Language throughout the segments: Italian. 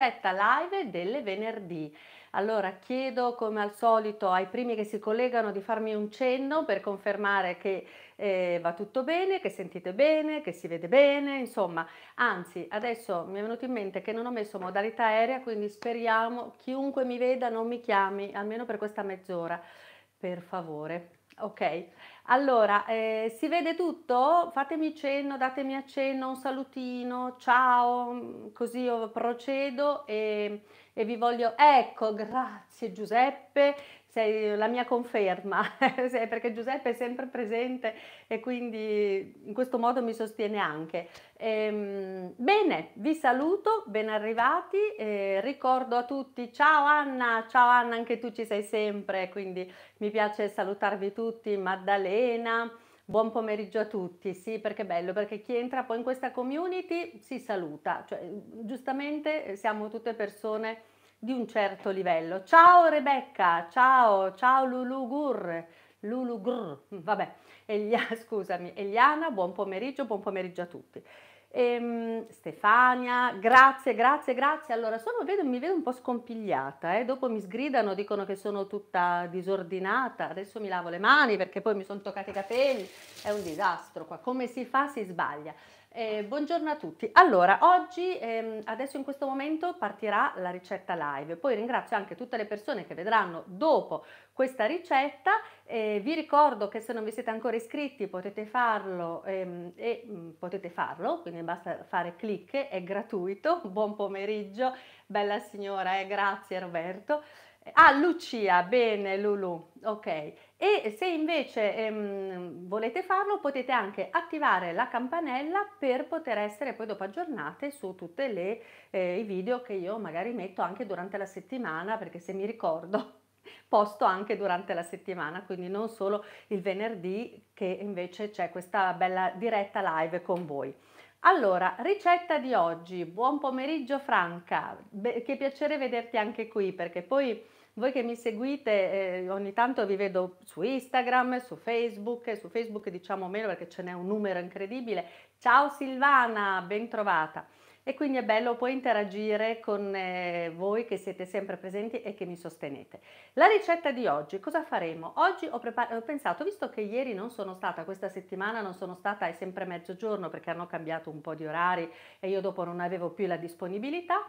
live delle venerdì. Allora chiedo come al solito ai primi che si collegano di farmi un cenno per confermare che eh, va tutto bene, che sentite bene, che si vede bene, insomma, anzi adesso mi è venuto in mente che non ho messo modalità aerea, quindi speriamo chiunque mi veda non mi chiami, almeno per questa mezz'ora, per favore. Ok, allora, eh, si vede tutto? Fatemi cenno, datemi a cenno, un salutino, ciao, mm, così io procedo e, e vi voglio... Ecco, grazie Giuseppe, sei la mia conferma, perché Giuseppe è sempre presente e quindi in questo modo mi sostiene anche. Ehm, bene, vi saluto, ben arrivati, eh, ricordo a tutti, ciao Anna, ciao Anna, anche tu ci sei sempre, quindi mi piace salutarvi tutti, Maddalena. Buon pomeriggio a tutti, sì perché è bello, perché chi entra poi in questa community si saluta, cioè giustamente siamo tutte persone di un certo livello. Ciao Rebecca, ciao, ciao Lulu Gur, vabbè, Elia, scusami, Eliana, buon pomeriggio, buon pomeriggio a tutti. Ehm, Stefania, grazie, grazie, grazie. Allora, sono, vedo, mi vedo un po' scompigliata, eh? dopo mi sgridano, dicono che sono tutta disordinata, adesso mi lavo le mani perché poi mi sono toccati i capelli, è un disastro qua, come si fa si sbaglia. Eh, buongiorno a tutti. Allora, oggi, ehm, adesso in questo momento, partirà la ricetta live. Poi ringrazio anche tutte le persone che vedranno dopo questa ricetta. Eh, vi ricordo che se non vi siete ancora iscritti potete farlo, ehm, e, mh, mm, potete farlo quindi basta fare clic, è gratuito. Buon pomeriggio, bella signora, eh? grazie Roberto. Ah, Lucia, bene Lulu, ok. E se invece ehm, volete farlo potete anche attivare la campanella per poter essere poi dopo aggiornate su tutti eh, i video che io magari metto anche durante la settimana perché se mi ricordo posto anche durante la settimana, quindi non solo il venerdì che invece c'è questa bella diretta live con voi. Allora, ricetta di oggi, buon pomeriggio Franca, Beh, che piacere vederti anche qui perché poi voi che mi seguite, eh, ogni tanto vi vedo su Instagram, su Facebook, su Facebook diciamo meno perché ce n'è un numero incredibile. Ciao Silvana, bentrovata. E quindi è bello poi interagire con eh, voi che siete sempre presenti e che mi sostenete. La ricetta di oggi, cosa faremo? Oggi ho, ho pensato, visto che ieri non sono stata, questa settimana non sono stata, è sempre mezzogiorno perché hanno cambiato un po' di orari e io dopo non avevo più la disponibilità,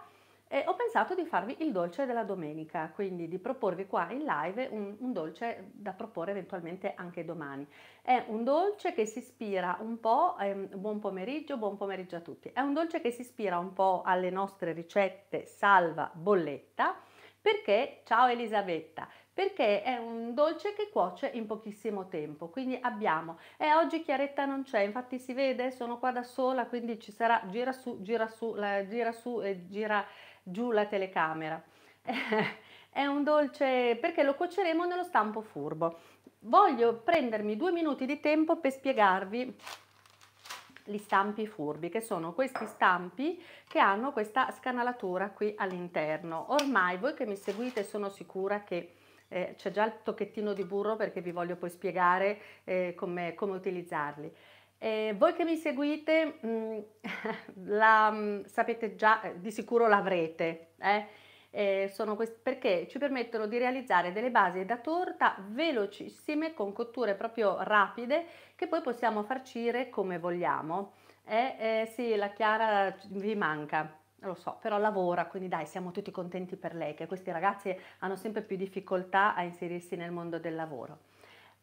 e ho pensato di farvi il dolce della domenica, quindi di proporvi qua in live un, un, dolce da proporre eventualmente anche domani. È un dolce che si ispira un po', ehm, buon pomeriggio, buon pomeriggio a tutti, è un dolce che si ispira un po' alle nostre ricette salva bolletta, perché, ciao Elisabetta, perché è un dolce che cuoce in pochissimo tempo. Quindi abbiamo, e oggi Chiaretta non c'è, infatti si vede, sono qua da sola, quindi ci sarà, gira su, gira su, la, gira su e gira giù la telecamera. È un dolce perché lo cuoceremo nello stampo furbo. Voglio prendermi due minuti di tempo per spiegarvi gli stampi furbi, che sono questi stampi che hanno questa scanalatura qui all'interno. Ormai voi che mi seguite sono sicura che eh, c'è già il tocchettino di burro perché vi voglio poi spiegare eh, come, come utilizzarli. Eh, voi che mi seguite mh, mm, la, mh, mm, sapete già, eh, di sicuro l'avrete, eh? eh perché ci permettono di realizzare delle basi da torta velocissime con cotture proprio rapide che poi possiamo farcire come vogliamo. Eh, sì, la Chiara vi manca, lo so, però lavora, quindi dai, siamo tutti contenti per lei, che questi ragazzi hanno sempre più difficoltà a inserirsi nel mondo del lavoro.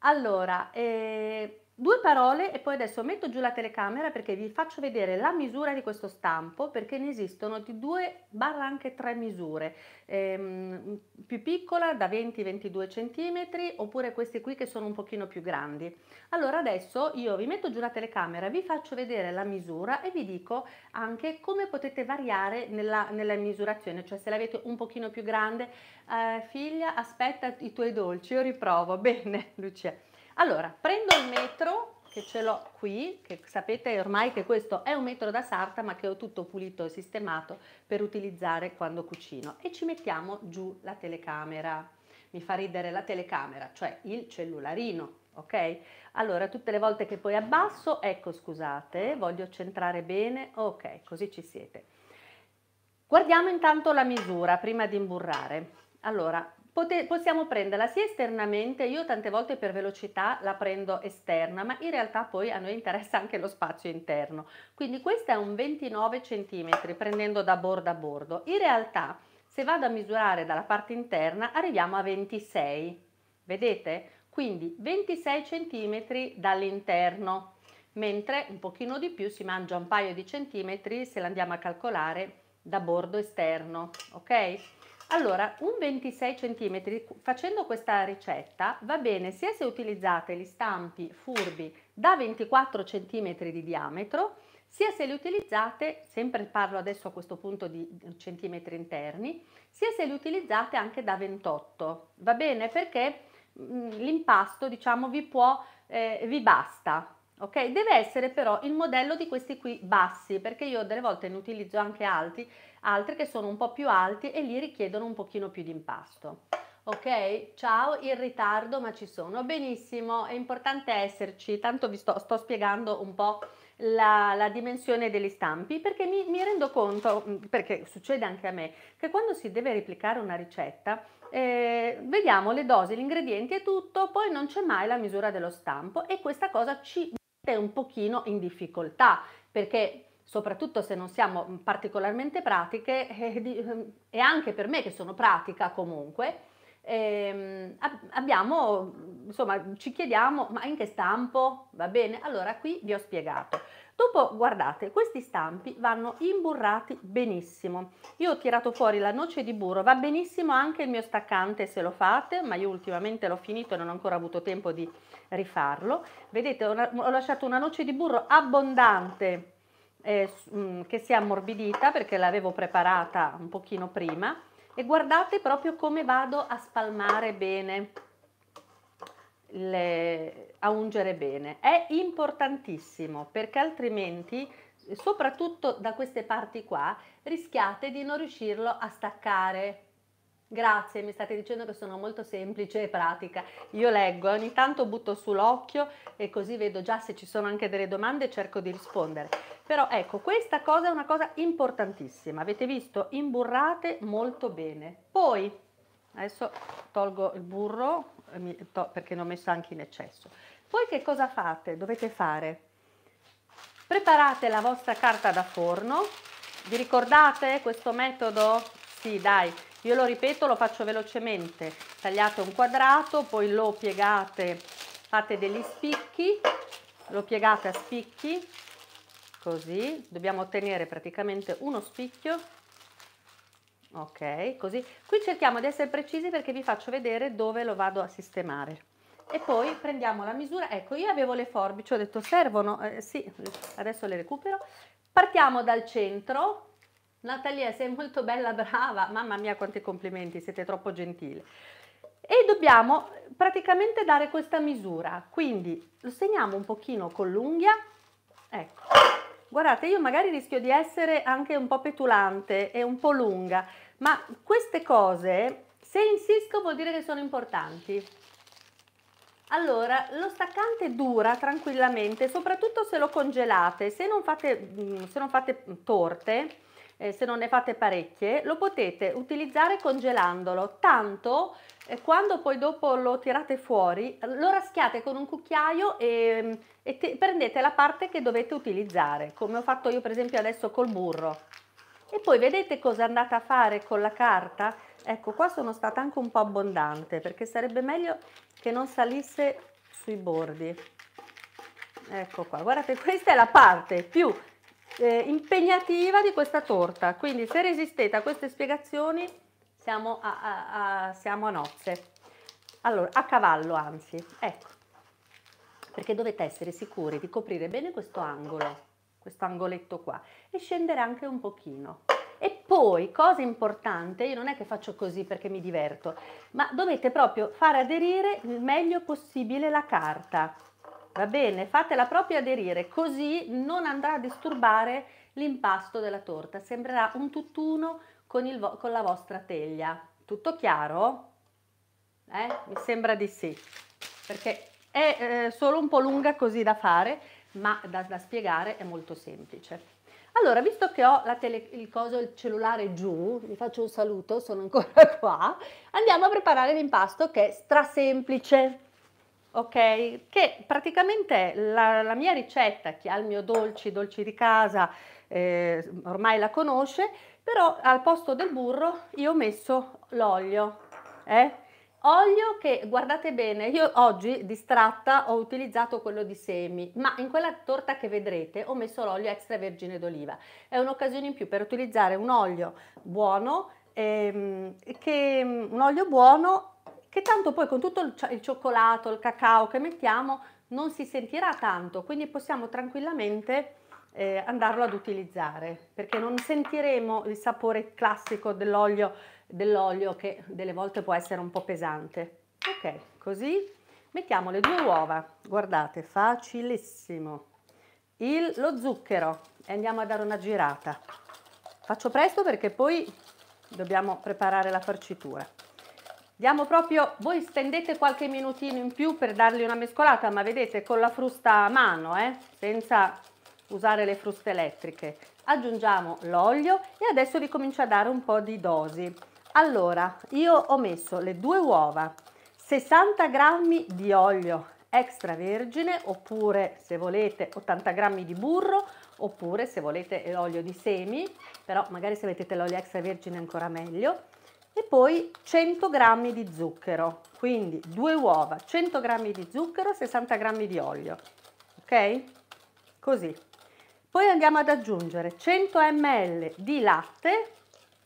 Allora, eh, Due parole e poi adesso metto giù la telecamera perché vi faccio vedere la misura di questo stampo perché ne esistono di due barra anche tre misure, ehm, più piccola da 20-22 cm oppure questi qui che sono un pochino più grandi. Allora adesso io vi metto giù la telecamera, vi faccio vedere la misura e vi dico anche come potete variare nella, nella misurazione, cioè se l'avete un pochino più grande, eh, figlia aspetta i tuoi dolci, io riprovo, bene Lucia. Allora, prendo il metro che ce l'ho qui, che sapete ormai che questo è un metro da sarta ma che ho tutto pulito e sistemato per utilizzare quando cucino e ci mettiamo giù la telecamera. Mi fa ridere la telecamera, cioè il cellularino, ok? Allora, tutte le volte che poi abbasso, ecco scusate, voglio centrare bene, ok, così ci siete. Guardiamo intanto la misura prima di imburrare. Allora, Pote- possiamo prenderla sia esternamente, io tante volte per velocità la prendo esterna, ma in realtà poi a noi interessa anche lo spazio interno. Quindi questo è un 29 cm prendendo da bordo a bordo. In realtà se vado a misurare dalla parte interna arriviamo a 26, vedete? Quindi 26 cm dall'interno, mentre un pochino di più si mangia un paio di centimetri se l'andiamo a calcolare da bordo esterno, ok? Allora, un 26 cm facendo questa ricetta va bene sia se utilizzate gli stampi furbi da 24 cm di diametro, sia se li utilizzate, sempre parlo adesso a questo punto di centimetri interni, sia se li utilizzate anche da 28, va bene? Perché mm, l'impasto diciamo vi può, eh, vi basta, ok? Deve essere però il modello di questi qui bassi, perché io delle volte ne utilizzo anche alti, altri che sono un po' più alti e li richiedono un pochino più di impasto. Ok, ciao, in ritardo ma ci sono. Benissimo, è importante esserci, tanto vi sto, sto spiegando un po' La, la, dimensione degli stampi perché mi, mi, rendo conto, mm, perché succede anche a me, che quando si deve replicare una ricetta eh, vediamo le dosi, gli ingredienti e tutto, poi non c'è mai la misura dello stampo e questa cosa ci un pochino in difficoltà perché soprattutto se non siamo particolarmente pratiche eh, ehm, e anche per me che sono pratica comunque ehm, abbiamo insomma ci chiediamo ma in che stampo va bene allora qui vi ho spiegato Dopo, guardate, questi stampi vanno imburrati benissimo. Io ho tirato fuori la noce di burro, va benissimo anche il mio staccante se lo fate, ma io ultimamente l'ho finito e non ho ancora avuto tempo di rifarlo. Vedete, ho, lasciato una noce di burro abbondante eh, mm, che si è ammorbidita perché l'avevo preparata un pochino prima e guardate proprio come vado a spalmare bene le, a ungere bene. È importantissimo perché altrimenti, soprattutto da queste parti qua, rischiate di non riuscirlo a staccare. Grazie, mi state dicendo che sono molto semplice e pratica. Io leggo, ogni tanto butto sull'occhio e così vedo già se ci sono anche delle domande e cerco di rispondere. Però ecco, questa cosa è una cosa importantissima. Avete visto? Imburrate molto bene. Poi Adesso tolgo il burro perché ne ho messo anche in eccesso. Poi che cosa fate? Dovete fare? Preparate la vostra carta da forno. Vi ricordate questo metodo? Sì, dai, io lo ripeto, lo faccio velocemente. Tagliate un quadrato, poi lo piegate, fate degli spicchi, lo piegate a spicchi, così. Dobbiamo ottenere praticamente uno spicchio ok così qui cerchiamo di essere precisi perché vi faccio vedere dove lo vado a sistemare e poi prendiamo la misura ecco io avevo le forbici ho detto servono eh, sì adesso le recupero partiamo dal centro Natalia sei molto bella brava mamma mia quanti complimenti siete troppo gentile e dobbiamo praticamente dare questa misura quindi lo segniamo un pochino con l'unghia ecco guardate, io magari rischio di essere anche un po' petulante e un po' lunga, ma queste cose, se insisto, vuol dire che sono importanti. Allora, lo staccante dura tranquillamente, soprattutto se lo congelate, se non fate, mm, se non fate torte, eh, se non ne fate parecchie, lo potete utilizzare congelandolo, tanto eh, quando poi dopo lo tirate fuori, lo raschiate con un cucchiaio e, mm, e te, prendete la parte che dovete utilizzare, come ho fatto io per esempio adesso col burro. E poi vedete cosa è andata a fare con la carta? Ecco, qua sono stata anche un po' abbondante, perché sarebbe meglio che non salisse sui bordi ecco qua, guardate questa è la parte più eh, impegnativa di questa torta, quindi se resistete a queste spiegazioni siamo a, a, a, siamo a nozze. Allora, a cavallo anzi, ecco, perché dovete essere sicuri di coprire bene questo angolo, questo angoletto qua, e scendere anche un pochino. E poi, cosa importante, io non è che faccio così perché mi diverto, ma dovete proprio far aderire il meglio possibile la carta. Va bene, fatela proprio aderire, così non andrà a disturbare l'impasto della torta, sembrerà un tutt'uno con, con, la vostra teglia. Tutto chiaro? Eh? Mi sembra di sì, perché è eh, solo un po' lunga così da fare, ma da, da spiegare è molto semplice. Allora, visto che ho tele, il, coso, il cellulare giù, vi faccio un saluto, sono ancora qua, andiamo a preparare l'impasto che è strasemplice ok? Che praticamente la, la mia ricetta, chi ha il mio dolci, dolci di casa, eh, ormai la conosce, però al posto del burro io ho messo l'olio, eh? Olio che, guardate bene, io oggi distratta ho utilizzato quello di semi, ma in quella torta che vedrete ho messo l'olio extravergine d'oliva. È un'occasione in più per utilizzare un olio buono, ehm, che, un olio buono che tanto poi con tutto il, cioccolato, il cacao che mettiamo non si sentirà tanto, quindi possiamo tranquillamente eh, andarlo ad utilizzare perché non sentiremo il sapore classico dell'olio dell'olio che delle volte può essere un po' pesante. Ok, così mettiamo le due uova, guardate, facilissimo. Il, lo zucchero e andiamo a dare una girata. Faccio presto perché poi dobbiamo preparare la farcitura. Diamo proprio, voi stendete qualche minutino in più per dargli una mescolata, ma vedete con la frusta a mano, eh? senza usare le fruste elettriche. Aggiungiamo l'olio e adesso vi comincio a dare un po' di dosi. Allora, io ho messo le due uova, 60 g di olio extravergine oppure se volete 80 g di burro oppure se volete l'olio di semi, però magari se mettete l'olio extravergine ancora meglio e poi 100 g di zucchero, quindi due uova, 100 g di zucchero, 60 g di olio, ok? Così. Poi andiamo ad aggiungere 100 ml di latte,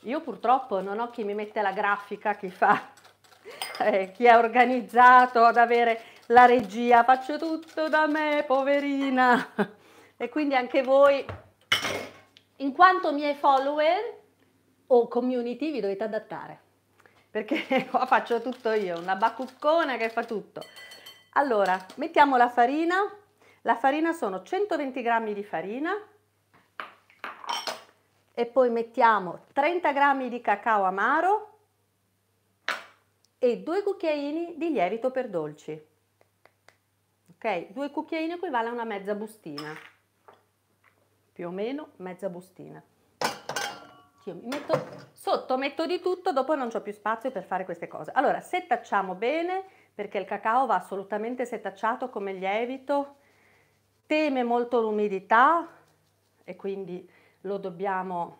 io purtroppo non ho chi mi mette la grafica, chi fa, eh, chi è organizzato ad avere la regia, faccio tutto da me, poverina. E quindi anche voi, in quanto miei follower, o community vi dovete adattare. Perché qua faccio tutto io, una bacuccona che fa tutto. Allora, mettiamo la farina. La farina sono 120 g di farina e poi mettiamo 30 g di cacao amaro e due cucchiaini di lievito per dolci. Ok, due cucchiaini equivale a una mezza bustina, più o meno mezza bustina. Io mi metto sotto, metto di tutto, dopo non ho più spazio per fare queste cose. Allora, setacciamo bene, perché il cacao va assolutamente setacciato come lievito, teme molto l'umidità e quindi lo dobbiamo,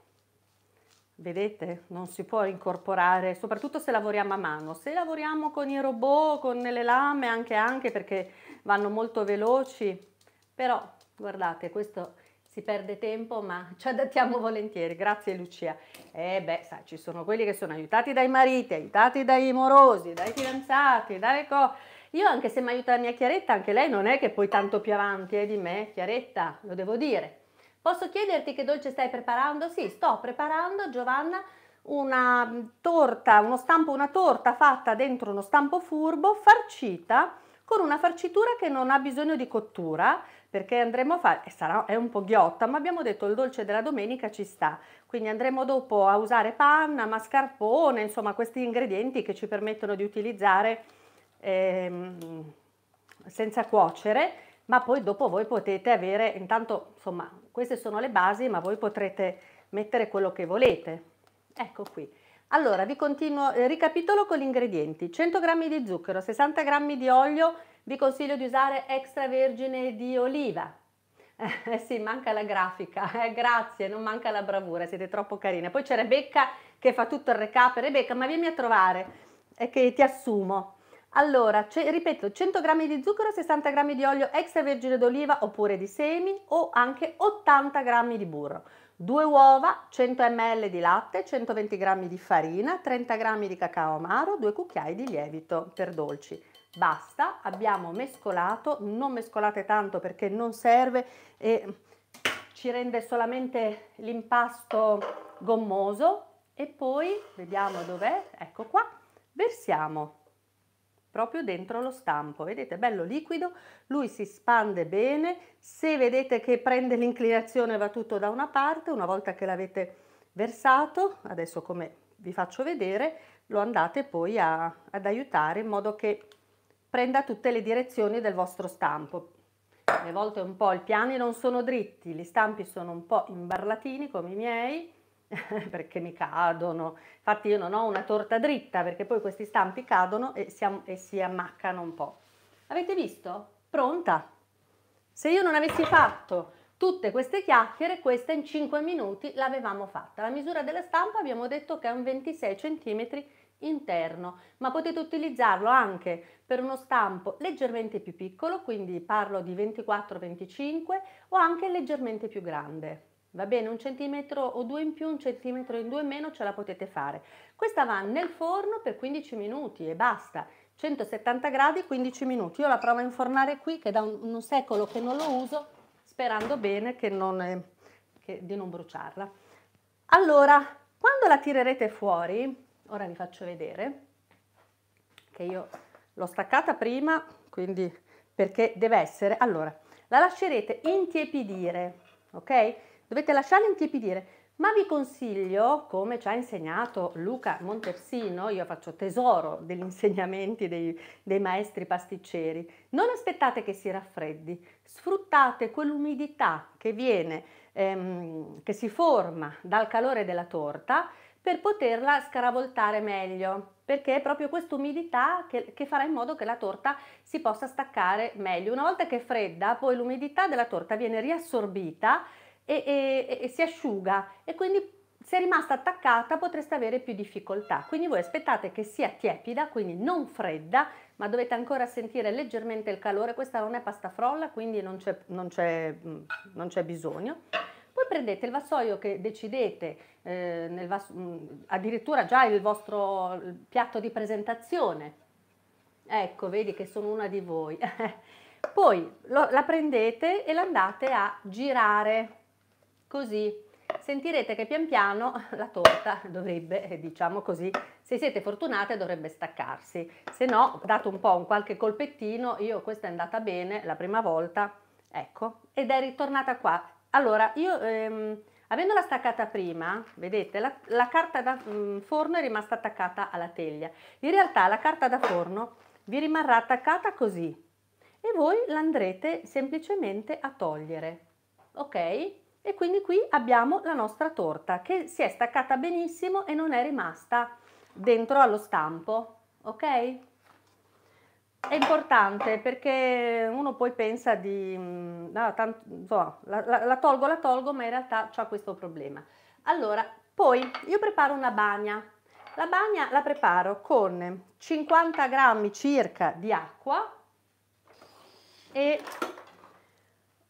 vedete, non si può incorporare, soprattutto se lavoriamo a mano. Se lavoriamo con i robot, con le lame, anche anche perché vanno molto veloci, però guardate, questo si perde tempo ma ci adattiamo volentieri, grazie Lucia. Eh beh, sai, ci sono quelli che sono aiutati dai mariti, aiutati dai morosi, dai fidanzati, dai co. Io anche se mi aiuta la mia Chiaretta, anche lei non è che poi tanto più avanti è eh, di me, Chiaretta, lo devo dire. Posso chiederti che dolce stai preparando? Sì, sto preparando, Giovanna, una torta, uno stampo, una torta fatta dentro uno stampo furbo, farcita, con una farcitura che non ha bisogno di cottura, perché andremo a fare, sarà, è un po' ghiotta, ma abbiamo detto il dolce della domenica ci sta, quindi andremo dopo a usare panna, mascarpone, insomma questi ingredienti che ci permettono di utilizzare ehm, senza cuocere, ma poi dopo voi potete avere, intanto insomma queste sono le basi, ma voi potrete mettere quello che volete. Ecco qui. Allora, vi continuo, eh, ricapitolo con gli ingredienti. 100 g di zucchero, 60 g di olio, vi consiglio di usare extravergine di oliva. Eh, sì, manca la grafica, eh, grazie, non manca la bravura, siete troppo carine. Poi c'è Rebecca che fa tutto il recap. Rebecca, ma vieni a trovare, eh, che ti assumo. Allora, ripeto, 100 g di zucchero, 60 g di olio extravergine d'oliva oppure di semi o anche 80 g di burro. 2 uova, 100 ml di latte, 120 g di farina, 30 g di cacao amaro, 2 cucchiai di lievito per dolci basta abbiamo mescolato non mescolate tanto perché non serve e ci rende solamente l'impasto gommoso e poi vediamo dov'è ecco qua versiamo proprio dentro lo stampo vedete bello liquido lui si spande bene se vedete che prende l'inclinazione va tutto da una parte una volta che l'avete versato adesso come vi faccio vedere lo andate poi a, ad aiutare in modo che prenda tutte le direzioni del vostro stampo. Le volte un po' i piani non sono dritti, gli stampi sono un po' imbarlatini come i miei, perché mi cadono. Infatti io non ho una torta dritta perché poi questi stampi cadono e si, e si ammaccano un po'. Avete visto? Pronta! Se io non avessi fatto tutte queste chiacchiere, questa in 5 minuti l'avevamo fatta. La misura della stampa abbiamo detto che è un 26 cm interno, ma potete utilizzarlo anche per uno stampo leggermente più piccolo, quindi parlo di 24-25 o anche leggermente più grande. Va bene, un centimetro o due in più, un centimetro in due in meno ce la potete fare. Questa va nel forno per 15 minuti e basta. 170 gradi, 15 minuti. Io la provo a infornare qui che da un, un secolo che non lo uso, sperando bene che non, che, di non bruciarla. Allora, quando la tirerete fuori, Ora vi faccio vedere che io l'ho staccata prima, quindi perché deve essere... Allora, la lascerete intiepidire, ok? Dovete lasciarla intiepidire, ma vi consiglio, come ci ha insegnato Luca Montersino, io faccio tesoro degli insegnamenti dei, dei maestri pasticceri, non aspettate che si raffreddi, sfruttate quell'umidità che viene, ehm, che si forma dal calore della torta per poterla scaravoltare meglio perché è proprio questa umidità che, che, farà in modo che la torta si possa staccare meglio. Una volta che è fredda poi l'umidità della torta viene riassorbita e, e, e si asciuga e quindi se è rimasta attaccata potreste avere più difficoltà. Quindi voi aspettate che sia tiepida, quindi non fredda, ma dovete ancora sentire leggermente il calore. Questa non è pasta frolla quindi non c'è mm, bisogno prendete il vassoio che decidete, eh, vas- mh, mm, addirittura già il vostro piatto di presentazione. Ecco, vedi che sono una di voi. Poi lo, la prendete e l'andate a girare, così. Sentirete che pian piano la torta dovrebbe, eh, diciamo così, se siete fortunate dovrebbe staccarsi. Se no, date un po' un qualche colpettino, io questa è andata bene la prima volta, ecco, ed è ritornata qua allora, io ehm, avendola staccata prima, vedete, la, la carta da mh, mm, forno è rimasta attaccata alla teglia. In realtà la carta da forno vi rimarrà attaccata così e voi l'andrete semplicemente a togliere, ok? E quindi qui abbiamo la nostra torta che si è staccata benissimo e non è rimasta dentro allo stampo, ok? È importante perché uno poi pensa di, no, mm, ah, tanto, insomma, la, la, la, tolgo, la tolgo, ma in realtà ho questo problema. Allora, poi io preparo una bagna. La bagna la preparo con 50 grammi circa di acqua e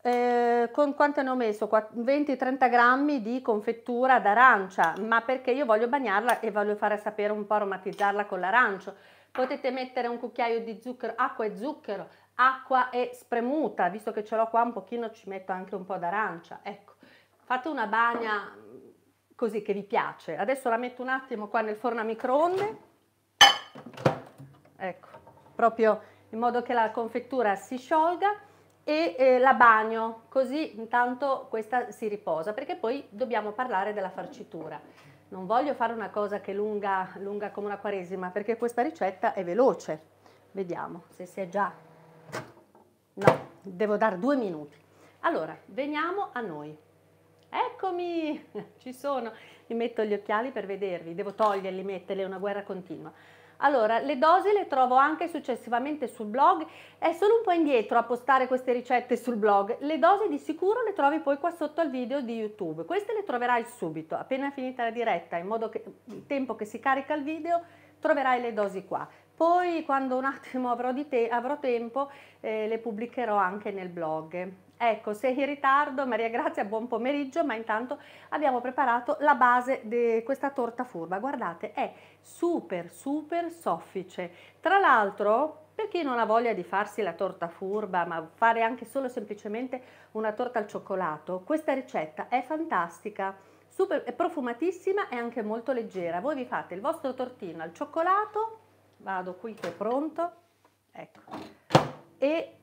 eh, con quanto ne ho messo? 20-30 grammi di confettura d'arancia, ma perché io voglio bagnarla e voglio fare sapere un po' aromatizzarla con l'arancio potete mettere un cucchiaio di zucchero, acqua e zucchero, acqua e spremuta, visto che ce l'ho qua un pochino ci metto anche un po' d'arancia, ecco, fate una bagna mm, così che vi piace, adesso la metto un attimo qua nel forno a microonde, ecco, proprio in modo che la confettura si sciolga, e eh, la bagno, così intanto questa si riposa, perché poi dobbiamo parlare della farcitura non voglio fare una cosa che è lunga, lunga come una quaresima, perché questa ricetta è veloce. Vediamo se si è già... No, devo dare due minuti. Allora, veniamo a noi. Eccomi, ci sono. Mi metto gli occhiali per vedervi, devo toglierli, metterli, è una guerra continua. Allora, le dosi le trovo anche successivamente sul blog, è solo un po' indietro a postare queste ricette sul blog, le dosi di sicuro le trovi poi qua sotto al video di YouTube, queste le troverai subito, appena finita la diretta, in modo che il tempo che si carica il video troverai le dosi qua. Poi quando un attimo avrò, te avrò tempo eh, le pubblicherò anche nel blog. Ecco, sei in ritardo, Maria Grazia, buon pomeriggio, ma intanto abbiamo preparato la base di questa torta furba. Guardate, è super, super soffice. Tra l'altro, per chi non ha voglia di farsi la torta furba, ma fare anche solo semplicemente una torta al cioccolato, questa ricetta è fantastica. Super, è profumatissima e anche molto leggera. Voi vi fate il vostro tortino al cioccolato, vado qui che è pronto, ecco, e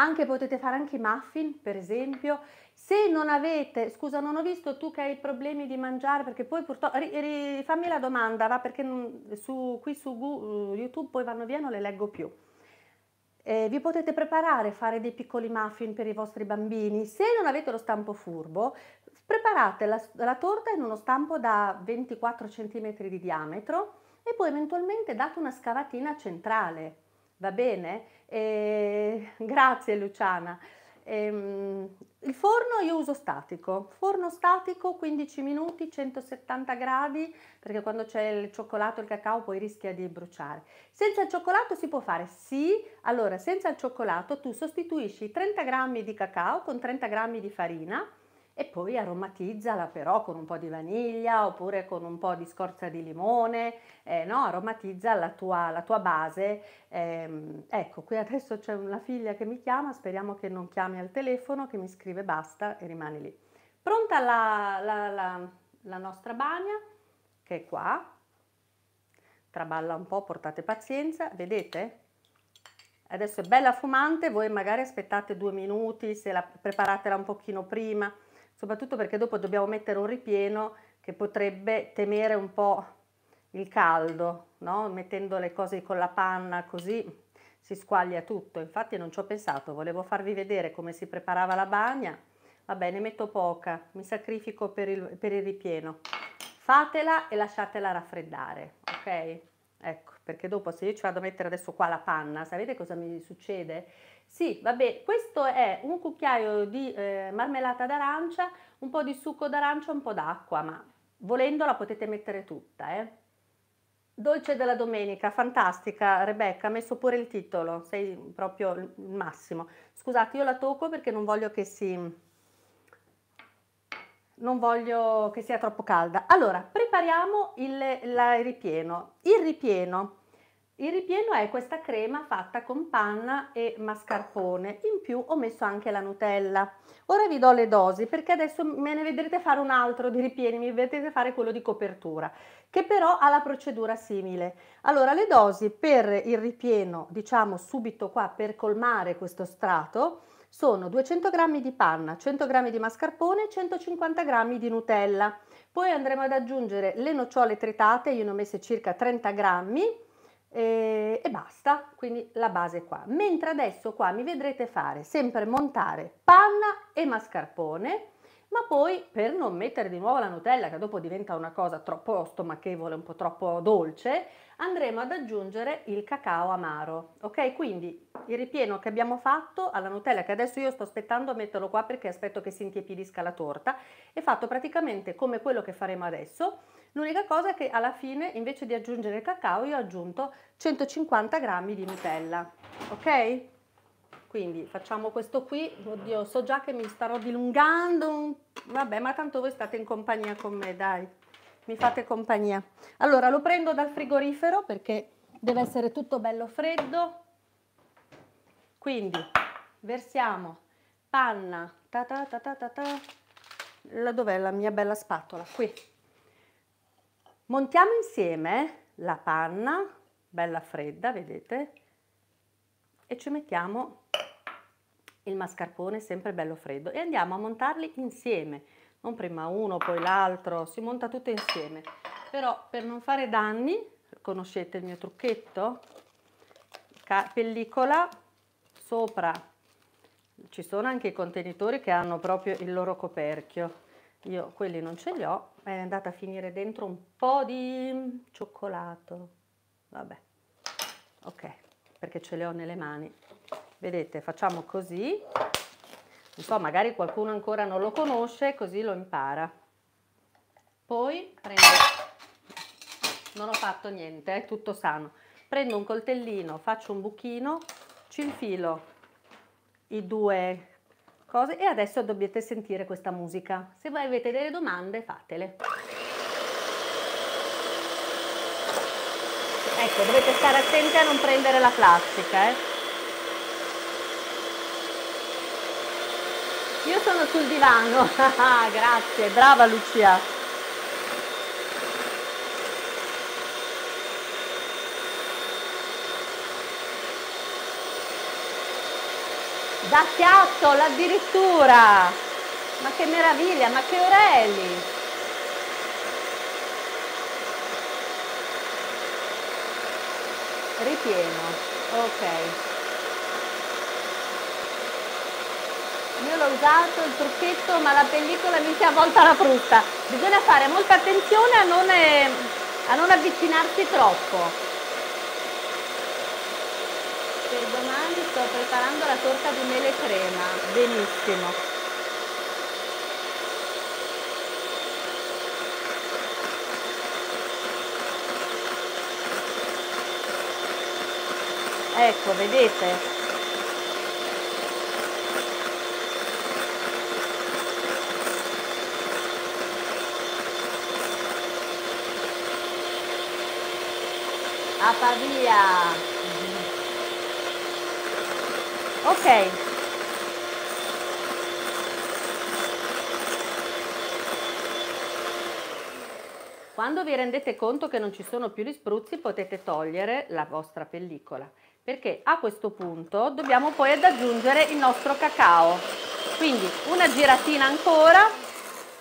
anche potete fare anche i muffin, per esempio. Se non avete, scusa, non ho visto tu che hai problemi di mangiare, perché poi purtroppo, rifammi la domanda, va, perché su, qui su eh, YouTube poi vanno via, non le leggo più. Eh, vi potete preparare, fare dei piccoli muffin per i vostri bambini. Se non avete lo stampo furbo, preparate la, la torta in uno stampo da 24 cm di diametro e poi eventualmente date una scavatina centrale, va bene? E, grazie Luciana. E, ehm, il forno io uso statico, forno statico 15 minuti, 170 gradi, perché quando c'è il cioccolato e il cacao poi rischia di bruciare. Senza il cioccolato si può fare? Sì, allora senza il cioccolato tu sostituisci 30 grammi di cacao con 30 grammi di farina e poi aromatizzala però con un po' di vaniglia oppure con un po' di scorza di limone, eh, no? aromatizza la tua, la tua base. Eh, ecco, qui adesso c'è una figlia che mi chiama, speriamo che non chiami al telefono, che mi scrive basta e rimani lì. Pronta la, la, la, la nostra bagna, che è qua, traballa un po', portate pazienza, vedete? Adesso è bella fumante, voi magari aspettate due minuti, se la preparatela un pochino prima, soprattutto perché dopo dobbiamo mettere un ripieno che potrebbe temere un po' il caldo, no? mettendo le cose con la panna così si squaglia tutto. Infatti non ci ho pensato, volevo farvi vedere come si preparava la bagna. vabbè ne metto poca, mi sacrifico per il, per il ripieno. Fatela e lasciatela raffreddare, ok? Ecco perché dopo se io ci vado a mettere adesso qua la panna, sapete cosa mi succede? Sì, vabbè, questo è un cucchiaio di eh, marmellata d'arancia, un po' di succo d'arancia, un po' d'acqua, ma volendo la potete mettere tutta, eh. Dolce della domenica, fantastica Rebecca, ha messo pure il titolo, sei proprio il massimo. Scusate, io la tocco perché non voglio che si non voglio che sia troppo calda. Allora, prepariamo il, la, il ripieno. Il ripieno. Il ripieno è questa crema fatta con panna e mascarpone, in più ho messo anche la Nutella. Ora vi do le dosi perché adesso me ne vedrete fare un altro di ripieni, mi vedrete fare quello di copertura, che però ha la procedura simile. Allora le dosi per il ripieno, diciamo subito qua per colmare questo strato, sono 200 g di panna, 100 g di mascarpone e 150 g di Nutella. Poi andremo ad aggiungere le nocciole tritate, io ne ho messe circa 30 g eh, e, basta, quindi la base qua. Mentre adesso qua mi vedrete fare sempre montare panna e mascarpone ma poi per non mettere di nuovo la Nutella, che dopo diventa una cosa troppo stomachevole, un po' troppo dolce, andremo ad aggiungere il cacao amaro. Ok, quindi il ripieno che abbiamo fatto alla Nutella, che adesso io sto aspettando a metterlo qua perché aspetto che si intiepidisca la torta, è fatto praticamente come quello che faremo adesso. L'unica cosa è che alla fine invece di aggiungere il cacao io ho aggiunto 150 g di Nutella. Ok? Quindi facciamo questo qui, oddio so già che mi starò dilungando, vabbè ma tanto voi state in compagnia con me dai, mi fate compagnia. Allora lo prendo dal frigorifero perché deve essere tutto bello freddo, quindi versiamo panna, ta ta ta ta ta, ta. La, dov'è la mia bella spatola? Qui. Montiamo insieme la panna, bella fredda, vedete, e ci mettiamo il mascarpone sempre bello freddo e andiamo a montarli insieme, non prima uno poi l'altro, si monta tutto insieme, però per non fare danni, conoscete il mio trucchetto, pellicola sopra, ci sono anche i contenitori che hanno proprio il loro coperchio, io quelli non ce li ho, è andata a finire dentro un po' di cioccolato, vabbè, ok, perché ce le ho nelle mani, vedete facciamo così non so magari qualcuno ancora non lo conosce così lo impara poi prendo non ho fatto niente è tutto sano prendo un coltellino faccio un buchino ci infilo i due cose e adesso dovete sentire questa musica se voi avete delle domande fatele ecco dovete stare attenti a non prendere la plastica eh Io sono sul divano, grazie, brava Lucia. Da Seattle addirittura! Ma che meraviglia, ma che orelli! ripieno ok io l'ho usato il trucchetto ma la pellicola mi si è avvolta la frutta bisogna fare molta attenzione a non, eh, a non avvicinarsi troppo per domani sto preparando la torta di mele crema benissimo ecco vedete a Pavia. Ok. Quando vi rendete conto che non ci sono più gli spruzzi potete togliere la vostra pellicola perché a questo punto dobbiamo poi ad aggiungere il nostro cacao. Quindi una giratina ancora,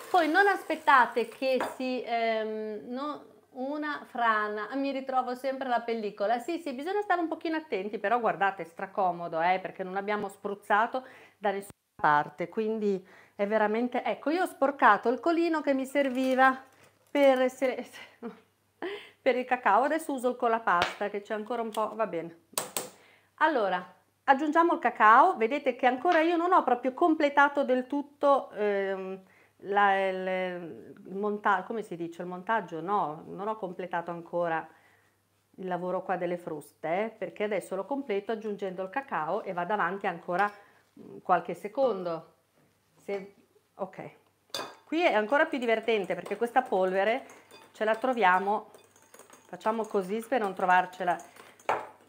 poi non aspettate che si... Ehm, no, una frana, ah, mi ritrovo sempre la pellicola. Sì, sì, bisogna stare un pochino attenti, però guardate, è stracomodo, eh, perché non abbiamo spruzzato da nessuna parte, quindi è veramente... Ecco, io ho sporcato il colino che mi serviva per, essere... per il cacao, adesso uso il colapasta che c'è ancora un po', va bene. Allora, aggiungiamo il cacao, vedete che ancora io non ho proprio completato del tutto... Ehm, la, il, il montaggio, come si dice, il montaggio no, non ho completato ancora il lavoro qua delle fruste perché adesso lo completo aggiungendo il cacao e vado avanti ancora mm, qualche secondo. Se, ok, qui è ancora più divertente perché questa polvere ce la troviamo, facciamo così per non trovarcela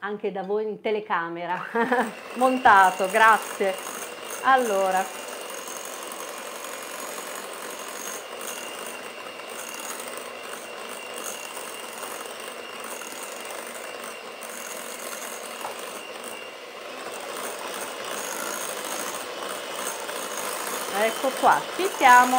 anche da voi in telecamera montato, grazie. Allora, qua filtriamo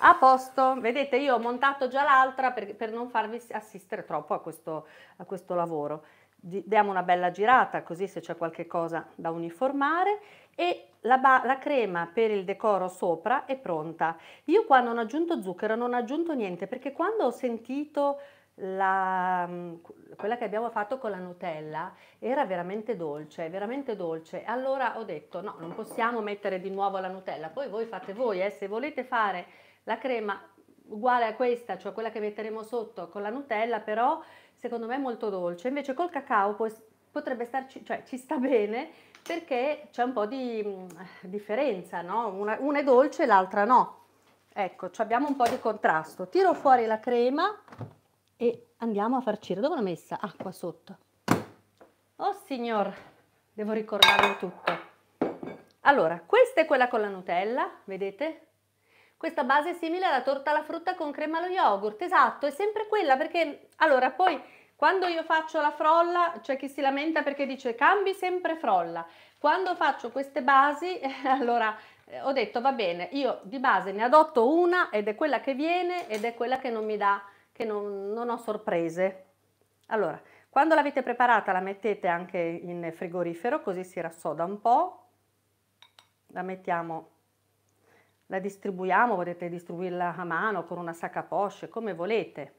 a posto vedete io ho montato già l'altra per, per, non farvi assistere troppo a questo, a questo lavoro diamo una bella girata così se c'è qualche cosa da uniformare e la, la, crema per il decoro sopra è pronta. Io qua non ho aggiunto zucchero, non ho aggiunto niente perché quando ho sentito la, mm, quella che abbiamo fatto con la Nutella era veramente dolce, veramente dolce. Allora ho detto no, non possiamo mettere di nuovo la Nutella, poi voi fate voi, eh, se volete fare la crema uguale a questa, cioè quella che metteremo sotto con la Nutella, però secondo me è molto dolce. Invece col cacao potrebbe starci, cioè ci sta bene perché c'è un po' di mm, differenza, no? Una, una è dolce e l'altra no. Ecco, abbiamo un po' di contrasto. Tiro fuori la crema e andiamo a farcire. Dove l'ho messa? Acqua ah, sotto. Oh signor, devo ricordarlo tutto. Allora, questa è quella con la Nutella, vedete? Questa base è simile alla torta alla frutta con crema allo yogurt, esatto, è sempre quella perché, allora, poi quando io faccio la frolla c'è chi si lamenta perché dice cambi sempre frolla, quando faccio queste basi, allora eh, ho detto va bene, io di base ne adotto una ed è quella che viene ed è quella che non mi dà che non, non ho sorprese. Allora, quando l'avete preparata la mettete anche in frigorifero così si rassoda un po', la mettiamo, la distribuiamo, potete distribuirla a mano con una sacca poche, come volete,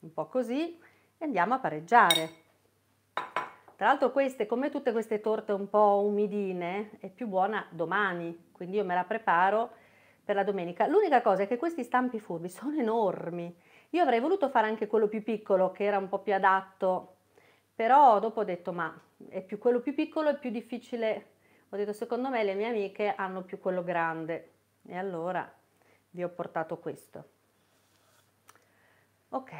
un po' così e andiamo a pareggiare. Tra l'altro queste, come tutte queste torte un po' umidine, è più buona domani, quindi io me la preparo per la domenica. L'unica cosa è che questi stampi furbi sono enormi. Io avrei voluto fare anche quello più piccolo, che era un po' più adatto, però dopo ho detto, ma è più quello più piccolo è più difficile. Ho detto, secondo me le mie amiche hanno più quello grande. E allora vi ho portato questo. Ok,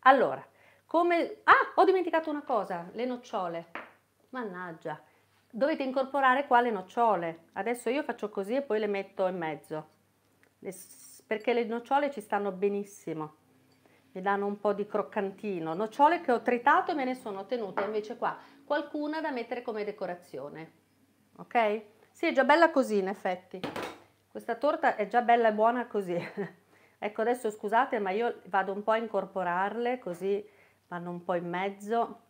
allora, come... Ah, ho dimenticato una cosa, le nocciole. Mannaggia dovete incorporare qua le nocciole. Adesso io faccio così e poi le metto in mezzo, le, perché le nocciole ci stanno benissimo, mi danno un po' di croccantino. Nocciole che ho tritato e me ne sono tenute invece qua, qualcuna da mettere come decorazione, ok? Sì, è già bella così in effetti. Questa torta è già bella e buona così. ecco, adesso scusate, ma io vado un po' a incorporarle così vanno un po' in mezzo.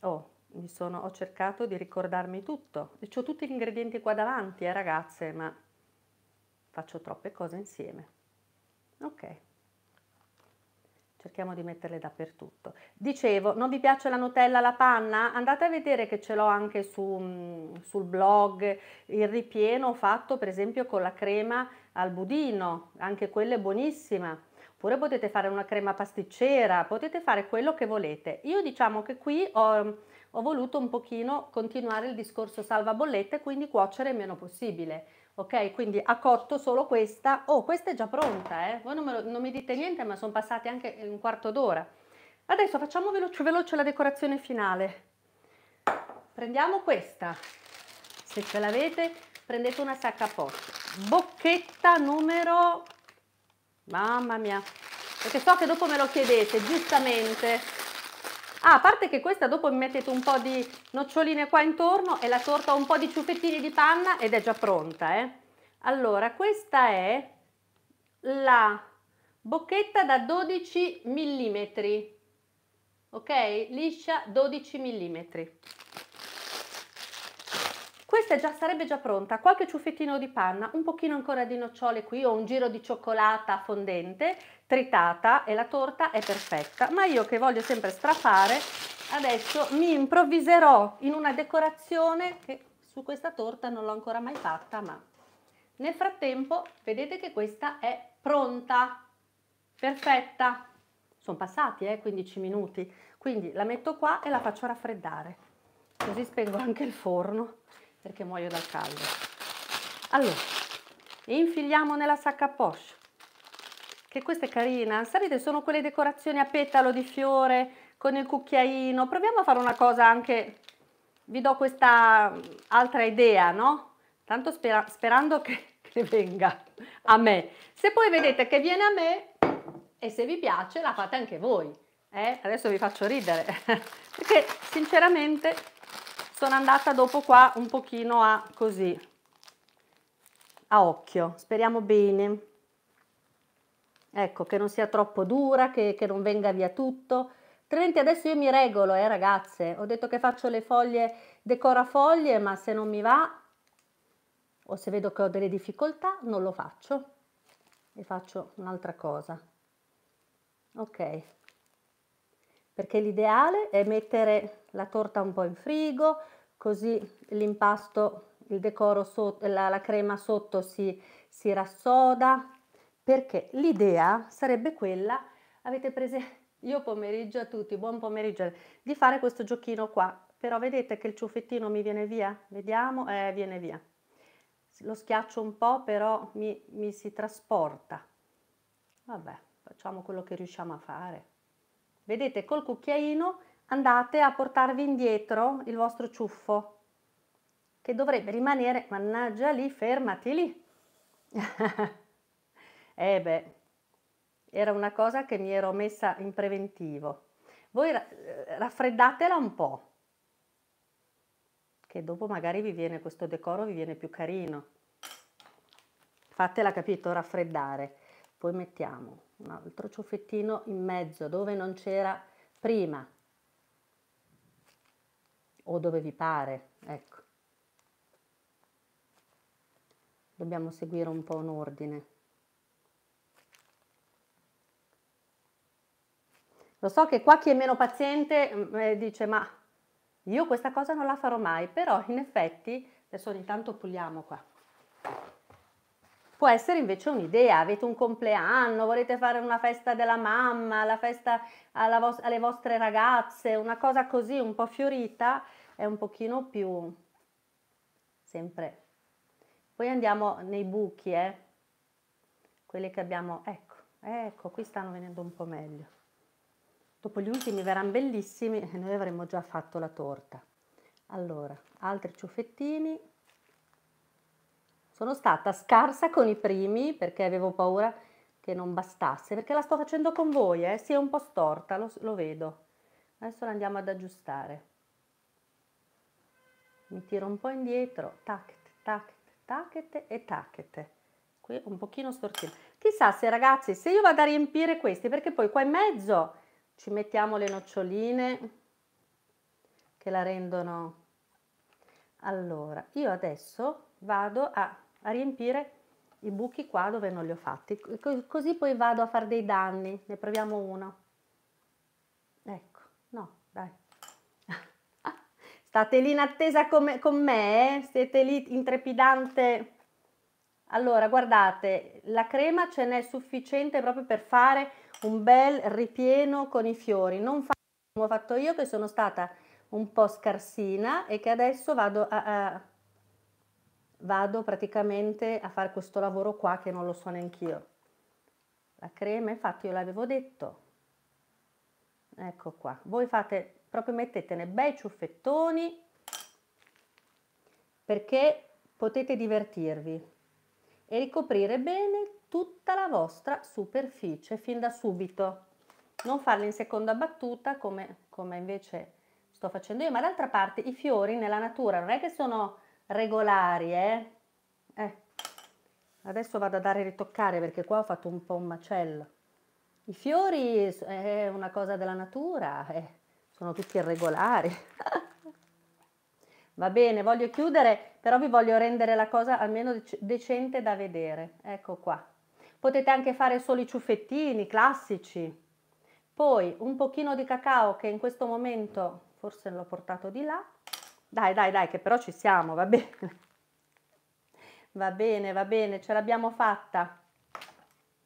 Oh, sono, ho cercato di ricordarmi tutto. Ho tutti gli ingredienti qua davanti, eh ragazze, ma faccio troppe cose insieme. Ok. Cerchiamo di metterle dappertutto. Dicevo, non vi piace la Nutella alla panna? Andate a vedere che ce l'ho anche su, mm, sul blog, il ripieno fatto per esempio con la crema al budino, anche quella è buonissima oppure potete fare una crema pasticcera, potete fare quello che volete. Io diciamo che qui ho ho voluto un pochino continuare il discorso salva bollette, quindi cuocere il meno possibile. Ok, quindi ha cotto solo questa. Oh, questa è già pronta, eh? Voi non, lo, non mi dite niente, ma sono passati anche un quarto d'ora. Adesso facciamo veloce, veloce la decorazione finale. Prendiamo questa. Se ce l'avete, prendete una sacca a post. Bocchetta numero... Mamma mia, perché so che dopo me lo chiedete, giustamente. Ah, a parte che questa dopo mi mettete un po' di noccioline qua intorno e la torta un po' di ciuffettini di panna ed è già pronta, eh. Allora, questa è la bocchetta da 12 mm, ok? Liscia 12 mm. Questa già, sarebbe già pronta, qualche ciuffettino di panna, un pochino ancora di nocciole qui o un giro di cioccolata fondente, tritata e la torta è perfetta, ma io che voglio sempre strafare, adesso mi improvviserò in una decorazione che su questa torta non l'ho ancora mai fatta, ma nel frattempo vedete che questa è pronta, perfetta. Sono passati eh, 15 minuti, quindi la metto qua e la faccio raffreddare. Così spengo anche il forno perché muoio dal caldo. Allora, infiliamo nella sacca poche che questa è carina. Sapete, sono quelle decorazioni a petalo di fiore con il cucchiaino. Proviamo a fare una cosa anche... Vi do questa mm, altra idea, no? Tanto spera... sperando che... che venga a me. Se poi vedete che viene a me e se vi piace la fate anche voi. Eh? Adesso vi faccio ridere perché sinceramente sono andata dopo qua un pochino a così a occhio. Speriamo bene ecco, che non sia troppo dura, che, che non venga via tutto. Altrimenti adesso io mi regolo, eh ragazze, ho detto che faccio le foglie, decorafoglie, ma se non mi va o se vedo che ho delle difficoltà non lo faccio e faccio un'altra cosa. Ok, perché l'ideale è mettere la torta un po' in frigo, così l'impasto, il decoro sotto, la, la crema sotto si, si rassoda perché l'idea sarebbe quella, avete preso io pomeriggio a tutti, buon pomeriggio, di fare questo giochino qua, però vedete che il ciuffettino mi viene via, vediamo, eh, viene via, lo schiaccio un po' però mi, mi si trasporta, vabbè, facciamo quello che riusciamo a fare, vedete col cucchiaino andate a portarvi indietro il vostro ciuffo, che dovrebbe rimanere, mannaggia lì, fermati lì, Eh beh, era una cosa che mi ero messa in preventivo. Voi eh, raffreddatela un po', che dopo magari vi viene questo decoro, vi viene più carino. Fatela, capito, raffreddare. Poi mettiamo un altro ciuffettino in mezzo, dove non c'era prima, o dove vi pare, ecco. Dobbiamo seguire un po' un ordine. Lo so che qua chi è meno paziente mm, eh, dice ma io questa cosa non la farò mai, però in effetti, adesso ogni tanto puliamo qua, può essere invece un'idea, avete un compleanno, volete fare una festa della mamma, la festa vo alle vostre ragazze, una cosa così un po' fiorita, è un pochino più sempre. Poi andiamo nei buchi, eh? quelli che abbiamo, ecco, ecco, qui stanno venendo un po' meglio. Dopo gli ultimi verranno bellissimi e noi avremo già fatto la torta. Allora, altri ciuffettini. Sono stata scarsa con i primi perché avevo paura che non bastasse, perché la sto facendo con voi, eh? si è un po' storta, lo, lo vedo. Adesso la andiamo ad aggiustare. Mi tiro un po' indietro, tac tac tac e tac Qui un pochino stortino. Chissà se ragazzi, se io vado a riempire questi, perché poi qua in mezzo ci mettiamo le noccioline che la rendono allora io adesso vado a, a riempire i buchi qua dove non li ho fatti così poi vado a fare dei danni ne proviamo uno ecco no dai state lì in attesa con me, eh? siete lì in allora guardate la crema ce n'è sufficiente proprio per fare un bel ripieno con i fiori, non fa come ho fatto io che sono stata un po' scarsina e che adesso vado, a, a, vado praticamente a fare questo lavoro qua che non lo so neanch'io. La crema, infatti io l'avevo detto, ecco qua, voi fate proprio mettetene bei ciuffettoni perché potete divertirvi e ricoprire bene tutta la vostra superficie fin da subito. Non farle in seconda battuta come, come invece sto facendo io, ma d'altra parte i fiori nella natura non è che sono regolari, eh? eh. Adesso vado a dare a ritoccare perché qua ho fatto un po' un macello. I fiori è una cosa della natura, eh. sono tutti irregolari. Va bene, voglio chiudere, però vi voglio rendere la cosa almeno decente da vedere. Ecco qua potete anche fare solo i ciuffettini classici. Poi un pochino di cacao che in questo momento forse l'ho portato di là. Dai, dai, dai, che però ci siamo, va bene. Va bene, va bene, ce l'abbiamo fatta.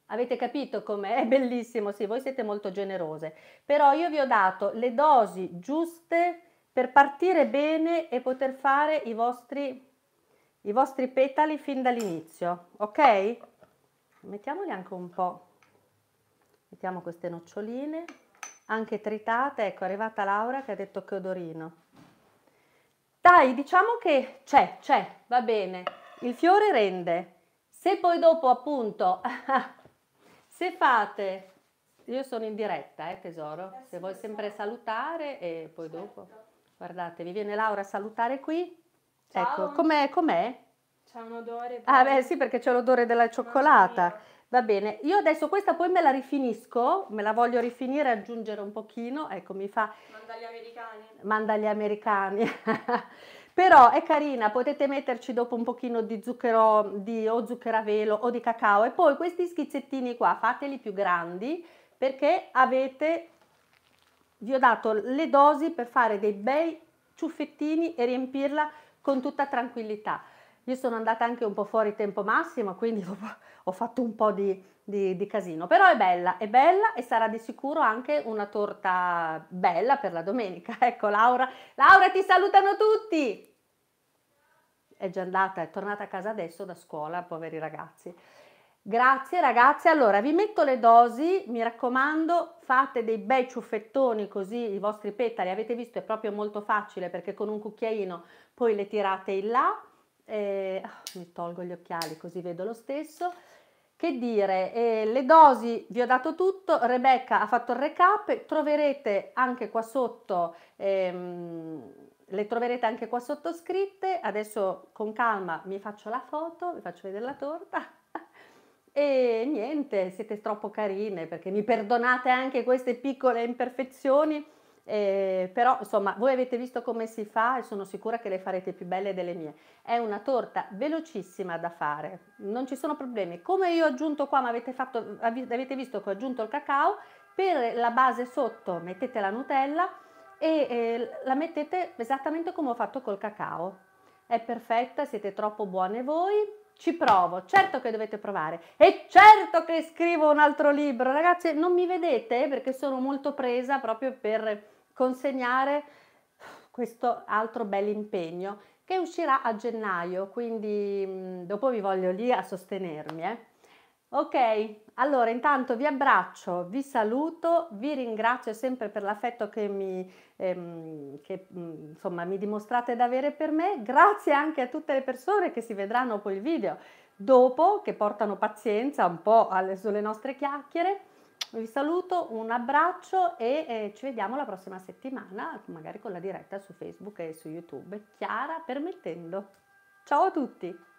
Avete capito com'è? È bellissimo, sì, voi siete molto generose. Però io vi ho dato le dosi giuste per partire bene e poter fare i vostri, i vostri petali fin dall'inizio, ok? mettiamoli anche un po', mettiamo queste noccioline, anche tritate, ecco è arrivata Laura che ha detto che odorino. Dai, diciamo che c'è, c'è, va bene, il fiore rende. Se poi dopo appunto, se fate, io sono in diretta eh tesoro, se vuoi sempre salutare e poi dopo, certo. guardate, vi viene Laura a salutare qui, Ciao. ecco, com'è, com'è? C'è un odore. Poi... Ah, beh, sì, perché c'è l'odore della cioccolata. Va bene, io adesso questa poi me la rifinisco, me la voglio rifinire, aggiungere un pochino, ecco mi fa... Mandagli americani. Mandagli americani. Però è carina, potete metterci dopo un pochino di zucchero, di o zucchero a velo o di cacao e poi questi schizzettini qua fateli più grandi perché avete, vi ho dato le dosi per fare dei bei ciuffettini e riempirla con tutta tranquillità. Io sono andata anche un po' fuori tempo massimo, quindi ho fatto un po' di, di, di casino. Però è bella, è bella e sarà di sicuro anche una torta bella per la domenica. Ecco Laura, Laura ti salutano tutti! È già andata, è tornata a casa adesso da scuola, poveri ragazzi. Grazie ragazzi, allora vi metto le dosi, mi raccomando fate dei bei ciuffettoni così i vostri petali, avete visto è proprio molto facile perché con un cucchiaino poi le tirate in là eh, oh, mi tolgo gli occhiali così vedo lo stesso. Che dire, eh, le dosi vi ho dato tutto, Rebecca ha fatto il recap, troverete anche qua sotto, ehm, le troverete anche qua sotto scritte, adesso con calma mi faccio la foto, vi faccio vedere la torta e niente, siete troppo carine perché mi perdonate anche queste piccole imperfezioni eh, però insomma voi avete visto come si fa e sono sicura che le farete più belle delle mie è una torta velocissima da fare non ci sono problemi come io ho aggiunto qua ma avete, fatto, avete visto che ho aggiunto il cacao per la base sotto mettete la nutella e eh, la mettete esattamente come ho fatto col cacao è perfetta siete troppo buone voi ci provo, certo che dovete provare e certo che scrivo un altro libro, ragazzi non mi vedete perché sono molto presa proprio per consegnare questo altro bel impegno che uscirà a gennaio, quindi mm, dopo vi voglio lì a sostenermi. Eh. Ok, allora intanto vi abbraccio, vi saluto, vi ringrazio sempre per l'affetto che, mi, ehm, che mm, insomma, mi dimostrate di avere per me, grazie anche a tutte le persone che si vedranno poi il video dopo, che portano pazienza un po' alle, sulle nostre chiacchiere vi saluto, un abbraccio e eh, ci vediamo la prossima settimana, magari con la diretta su Facebook e su YouTube. Chiara permettendo. Ciao a tutti!